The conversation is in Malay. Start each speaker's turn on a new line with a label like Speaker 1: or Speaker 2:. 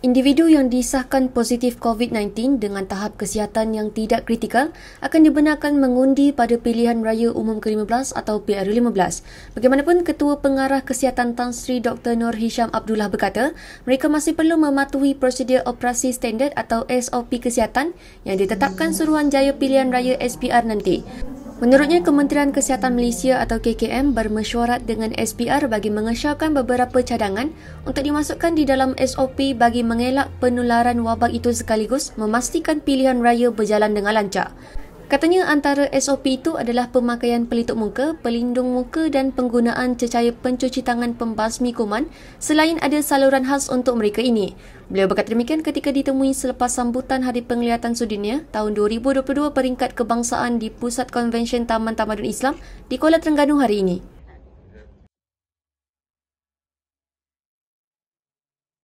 Speaker 1: Individu yang disahkan positif COVID-19 dengan tahap kesihatan yang tidak kritikal akan dibenarkan mengundi pada pilihan raya umum ke-15 atau PRU-15. Bagaimanapun, Ketua Pengarah Kesihatan Tan Sri Dr. Nur Hisham Abdullah berkata, mereka masih perlu mematuhi prosedur operasi standard atau SOP kesihatan yang ditetapkan hmm. Suruhanjaya Pilihan Raya SPR nanti. Menurutnya, Kementerian Kesihatan Malaysia atau KKM bermesyuarat dengan SPR bagi mengesahkan beberapa cadangan untuk dimasukkan di dalam SOP bagi mengelak penularan wabak itu sekaligus memastikan pilihan raya berjalan dengan lancar. Katanya antara SOP itu adalah pemakaian pelitup muka, pelindung muka dan penggunaan cecair pencuci tangan pembasmi kuman selain ada saluran khas untuk mereka ini. Beliau berkata demikian ketika ditemui selepas sambutan Hari Penglihatan Sudinnya tahun 2022 peringkat kebangsaan di Pusat Konvensyen Taman Tamadun Islam di Kuala Terengganu hari ini.